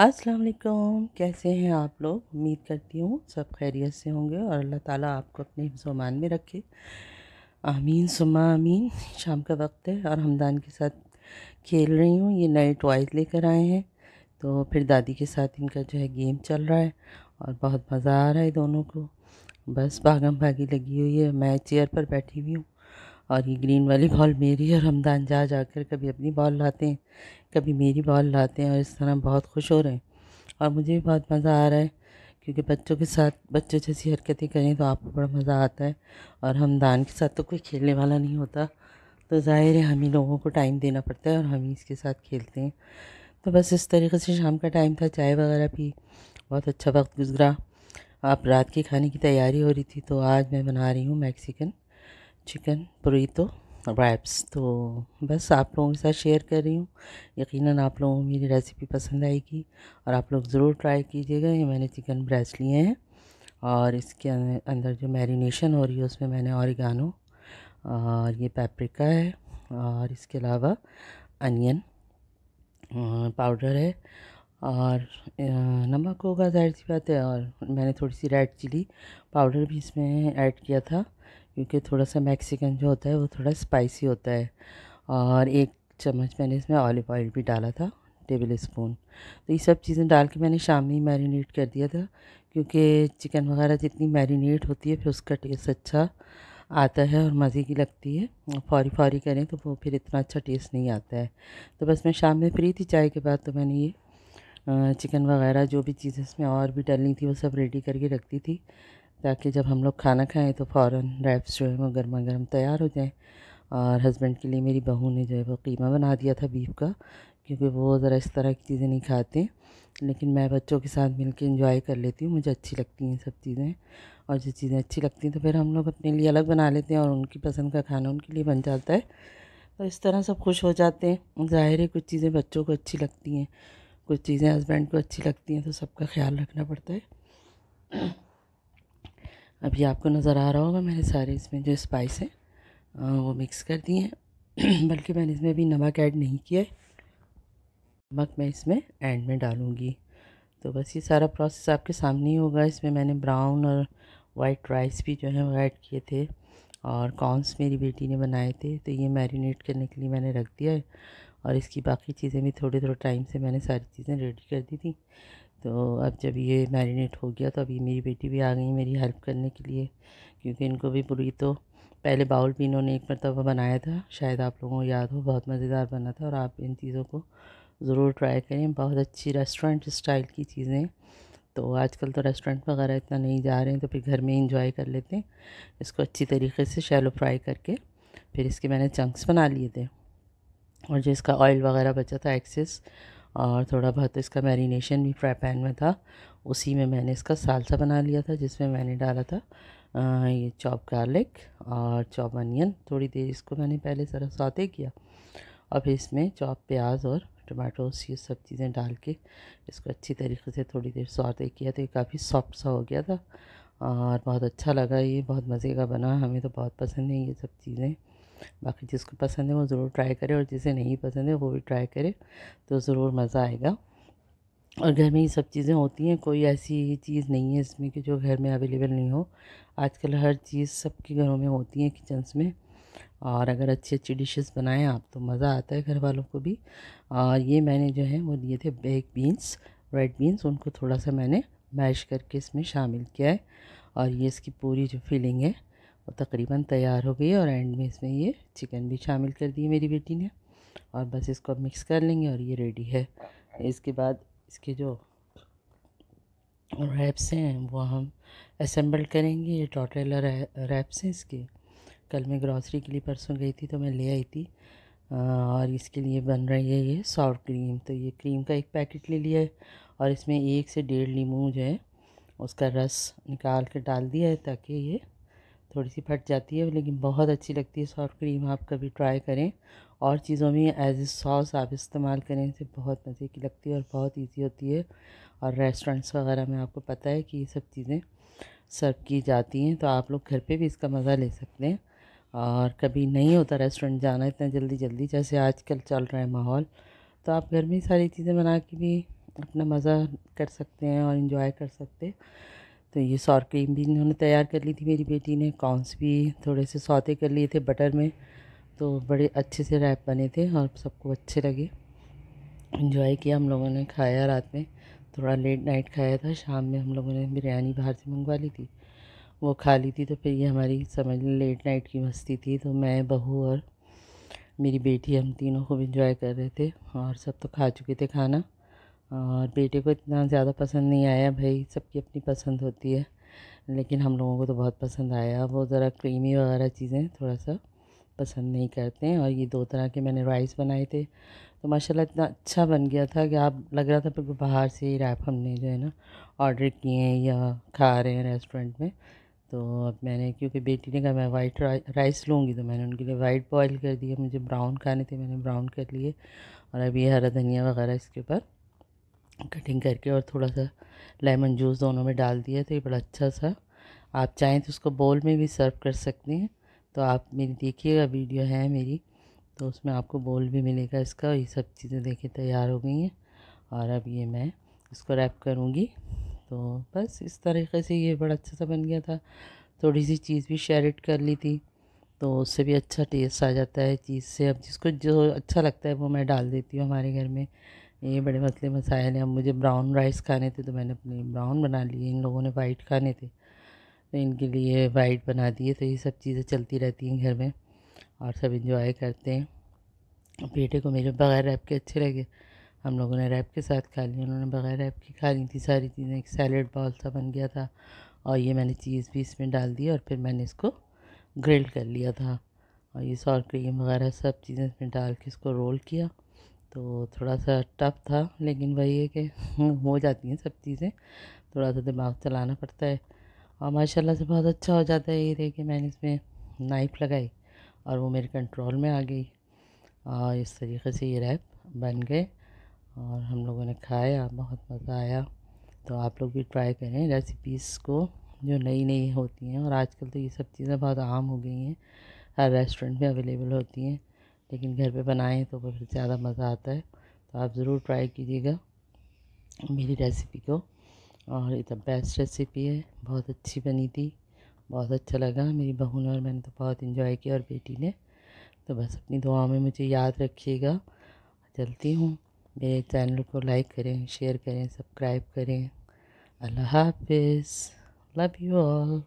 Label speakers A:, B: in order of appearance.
A: अस्सलाम वालेकुम कैसे हैं आप लोग उम्मीद करती हूँ सब खैरियत से होंगे और अल्लाह ताला आपको अपने हिफ्जमान में रखे आमीन सुमा आमीन शाम का वक्त है और हमदान के साथ खेल रही हूँ ये नए टॉयज़ लेकर आए हैं तो फिर दादी के साथ इनका जो है गेम चल रहा है और बहुत मज़ा आ रहा है दोनों को बस भागम भागी लगी हुई है मैं चेयर पर बैठी हुई हूँ और ये ग्रीन वाली बॉल मेरी और दान जा जाकर कभी अपनी बॉल लाते हैं कभी मेरी बॉल लाते हैं और इस तरह बहुत खुश हो रहे हैं और मुझे भी बहुत मज़ा आ रहा है क्योंकि बच्चों के साथ बच्चों जैसी हरकतें करें तो आपको बड़ा मज़ा आता है और दान के साथ तो कोई खेलने वाला नहीं होता तो ज़ाहिर है हम ही लोगों को टाइम देना पड़ता है और हम ही इसके साथ खेलते हैं तो बस इस तरीके से शाम का टाइम था चाय वगैरह पी बहुत अच्छा वक्त गुजरा आप रात के खाने की तैयारी हो रही थी तो आज मैं बना रही हूँ मैक्सिकन चिकन तो रैप्स तो बस आप लोगों के साथ शेयर कर रही हूँ यकीनन आप लोगों को मेरी रेसिपी पसंद आएगी और आप लोग ज़रूर ट्राई कीजिएगा ये मैंने चिकन ब्रेस्ट लिए हैं और इसके अं-, अंदर जो मैरिनेशन हो रही है उसमें मैंने औरगानो और ये पेपरिका है और इसके अलावा अनियन अं, पाउडर है और अं, नमक होगा जाहिर सी बात है और मैंने थोड़ी सी रेड चिली पाउडर भी इसमें ऐड किया था क्योंकि थोड़ा सा मैक्सिकन जो होता है वो थोड़ा स्पाइसी होता है और एक चम्मच मैंने इसमें ऑलिव ऑयल भी डाला था टेबल स्पून तो ये सब चीज़ें डाल के मैंने शाम में मैरिनेट कर दिया था क्योंकि चिकन वगैरह जितनी मैरिनेट होती है फिर उसका टेस्ट अच्छा आता है और मज़े की लगती है फौरी फौरी करें तो वो फिर इतना अच्छा टेस्ट नहीं आता है तो बस मैं शाम में फ्री थी चाय के बाद तो मैंने ये चिकन वगैरह जो भी चीज़ें इसमें और भी डालनी थी वो सब रेडी करके रखती थी ताकि जब हम लोग खाना खाएं तो फ़ौर रैप्स जो है वो गर्मा गर्म तैयार हो जाए और हस्बैंड के लिए मेरी बहू ने जो है वो कीमा बना दिया था बीफ का क्योंकि वो ज़रा इस तरह की चीज़ें नहीं खाते लेकिन मैं बच्चों के साथ मिलकर इंजॉय कर लेती हूँ मुझे अच्छी लगती हैं सब चीज़ें और जो चीज़ें अच्छी लगती हैं तो फिर हम लोग अपने लिए अलग बना लेते हैं और उनकी पसंद का खाना उनके लिए बन जाता है तो इस तरह सब खुश हो जाते हैं ज़ाहिर है कुछ चीज़ें बच्चों को अच्छी लगती हैं कुछ चीज़ें हस्बैंड को अच्छी लगती हैं तो सबका ख्याल रखना पड़ता है अभी आपको नज़र आ रहा होगा मैंने सारे इसमें जो स्पाइस हैं वो मिक्स कर दिए हैं बल्कि मैंने इसमें अभी नमक ऐड नहीं किया है नमक मैं इसमें एंड में डालूँगी तो बस ये सारा प्रोसेस आपके सामने ही होगा इसमें मैंने ब्राउन और वाइट राइस भी जो है वो ऐड किए थे और कॉर्नस मेरी बेटी ने बनाए थे तो ये मैरिनेट करने के लिए मैंने रख दिया है और इसकी बाकी चीज़ें भी थोड़े थोड़े टाइम से मैंने सारी चीज़ें रेडी कर दी थी तो अब जब ये मैरिनेट हो गया तो अभी मेरी बेटी भी आ गई मेरी हेल्प करने के लिए क्योंकि इनको भी पूरी तो पहले बाउल भी इन्होंने एक मरतबा बनाया था शायद आप लोगों को याद हो बहुत मज़ेदार बना था और आप इन चीज़ों को ज़रूर ट्राई करें बहुत अच्छी रेस्टोरेंट स्टाइल की चीज़ें तो आजकल तो रेस्टोरेंट वगैरह इतना नहीं जा रहे हैं तो फिर घर में इंजॉय कर लेते हैं इसको अच्छी तरीके से शैलो फ्राई करके फिर इसके मैंने चंक्स बना लिए थे और जो इसका ऑयल वगैरह बचा था एक्सेस और थोड़ा बहुत इसका मैरिनेशन भी फ्राई पैन में था उसी में मैंने इसका सालसा बना लिया था जिसमें मैंने डाला था आ, ये चॉप गार्लिक और चॉप अनियन थोड़ी देर इसको मैंने पहले ज़रा सौते किया और फिर इसमें चॉप प्याज और टमाटोस ये सब चीज़ें डाल के इसको अच्छी तरीके से थोड़ी देर सौते किया तो ये काफ़ी सॉफ्ट सा हो गया था और बहुत अच्छा लगा ये बहुत मज़े का बना हमें तो बहुत पसंद है ये सब चीज़ें बाकी जिसको पसंद है वो ज़रूर ट्राई करे और जिसे नहीं पसंद है वो भी ट्राई करे तो ज़रूर मज़ा आएगा और घर में ये सब चीज़ें होती हैं कोई ऐसी चीज़ नहीं है इसमें कि जो घर में अवेलेबल नहीं हो आजकल हर चीज़ सबके घरों में होती है किचन्स में और अगर अच्छी अच्छी डिशेस बनाएं आप तो मज़ा आता है घर वालों को भी और ये मैंने जो है वो लिए थे बेग बीन्स रेड बीन्स उनको थोड़ा सा मैंने मैश करके इसमें शामिल किया है और ये इसकी पूरी जो फीलिंग है और तकरीबन तैयार हो गई और एंड में इसमें ये चिकन भी शामिल कर दी मेरी बेटी ने और बस इसको मिक्स कर लेंगे और ये रेडी है इसके बाद इसके जो रैप्स हैं वो हम असम्बल करेंगे ये टोटेला रैप्स हैं इसके कल मैं ग्रॉसरी के लिए परसों गई थी तो मैं ले आई थी और इसके लिए बन रही है ये सॉफ्ट क्रीम तो ये क्रीम का एक पैकेट ले लिया है और इसमें एक से डेढ़ लीमू जो है उसका रस निकाल के डाल दिया है ताकि ये थोड़ी सी फट जाती है लेकिन बहुत अच्छी लगती है सॉफ्ट क्रीम आप कभी ट्राई करें और चीज़ों में एज ए सॉस आप इस्तेमाल करें इसे बहुत मज़े की लगती है और बहुत इजी होती है और रेस्टोरेंट्स वगैरह में आपको पता है कि ये सब चीज़ें सर्व की जाती हैं तो आप लोग घर पे भी इसका मज़ा ले सकते हैं और कभी नहीं होता रेस्टोरेंट जाना इतना जल्दी जल्दी जैसे कल चल रहा है माहौल तो आप घर में सारी चीज़ें बना के भी अपना मज़ा कर सकते हैं और इन्जॉय कर सकते हैं तो ये सॉर क्रीम भी इन्होंने तैयार कर ली थी मेरी बेटी ने कॉर्नस भी थोड़े से सौते कर लिए थे बटर में तो बड़े अच्छे से रैप बने थे और सबको अच्छे लगे इन्जॉय किया हम लोगों ने खाया रात में थोड़ा लेट नाइट खाया था शाम में हम लोगों ने बिरयानी बाहर से मंगवा ली थी वो खा ली थी तो फिर ये हमारी समझ लेट नाइट की मस्ती थी तो मैं बहू और मेरी बेटी हम तीनों खूब इन्जॉय कर रहे थे और सब तो खा चुके थे खाना और बेटे को इतना ज़्यादा पसंद नहीं आया भाई सबकी अपनी पसंद होती है लेकिन हम लोगों को तो बहुत पसंद आया वो ज़रा क्रीमी वगैरह चीज़ें थोड़ा सा पसंद नहीं करते हैं और ये दो तरह के मैंने राइस बनाए थे तो माशाल्लाह इतना अच्छा बन गया था कि आप लग रहा था बिल्कुल बाहर से ही रैप हमने जो है ना ऑर्डर किए हैं या खा रहे हैं रेस्टोरेंट में तो अब मैंने क्योंकि बेटी ने कहा मैं वाइट राइस लूँगी तो मैंने उनके लिए वाइट बॉयल कर दिया मुझे ब्राउन खाने थे मैंने ब्राउन कर लिए और अभी हरा धनिया वगैरह इसके ऊपर कटिंग करके और थोड़ा सा लेमन जूस दोनों में डाल दिया तो ये बड़ा अच्छा सा आप चाहें तो उसको बोल में भी सर्व कर सकते हैं तो आप मेरी देखिएगा वीडियो है मेरी तो उसमें आपको बोल भी मिलेगा इसका ये सब चीज़ें देखिए तैयार हो गई हैं और अब ये मैं इसको रैप करूँगी तो बस इस तरीके से ये बड़ा अच्छा सा बन गया था थोड़ी सी चीज़ भी शेरिट कर ली थी तो उससे भी अच्छा टेस्ट आ जाता है चीज़ से अब जिसको जो अच्छा लगता है वो मैं डाल देती हूँ हमारे घर में ये बड़े मसले मसाइल हैं अब मुझे ब्राउन राइस खाने थे तो मैंने अपने ब्राउन बना लिए इन लोगों ने वाइट खाने थे तो इनके लिए वाइट बना दिए तो ये सब चीज़ें चलती रहती हैं घर में और सब इंजॉय करते हैं बेटे को मेरे बग़ैर रैप के अच्छे लगे हम लोगों ने रैप के साथ खा लिया उन्होंने बग़ैर रैप की खा ली थी सारी चीज़ें एक सैलड बॉल सा बन गया था और ये मैंने चीज़ भी इसमें डाल दी और फिर मैंने इसको ग्रिल कर लिया था और ये सॉल्ट क्रीम वगैरह सब चीज़ें इसमें डाल के इसको रोल किया तो थोड़ा सा टफ था लेकिन वही है कि हो जाती हैं सब चीज़ें थोड़ा सा दिमाग चलाना पड़ता है और माशाल्लाह से बहुत अच्छा हो जाता है ये रहे कि मैंने इसमें नाइफ़ लगाई और वो मेरे कंट्रोल में आ गई और इस तरीके से ये रैप बन गए और हम लोगों ने खाया बहुत मज़ा आया तो आप लोग भी ट्राई करें रेसिपीज़ को जो नई नई होती हैं और आजकल तो ये सब चीज़ें बहुत आम हो गई हैं हर रेस्टोरेंट में अवेलेबल होती हैं लेकिन घर पे बनाएं तो फिर ज़्यादा मज़ा आता है तो आप ज़रूर ट्राई कीजिएगा मेरी रेसिपी को और ये तो बेस्ट रेसिपी है बहुत अच्छी बनी थी बहुत अच्छा लगा मेरी बहू ने और मैंने तो बहुत इन्जॉय किया और बेटी ने तो बस अपनी दुआ में मुझे याद रखिएगा चलती हूँ मेरे चैनल को लाइक करें शेयर करें सब्सक्राइब करें अल्लाह हाफिज़ लव यू ऑल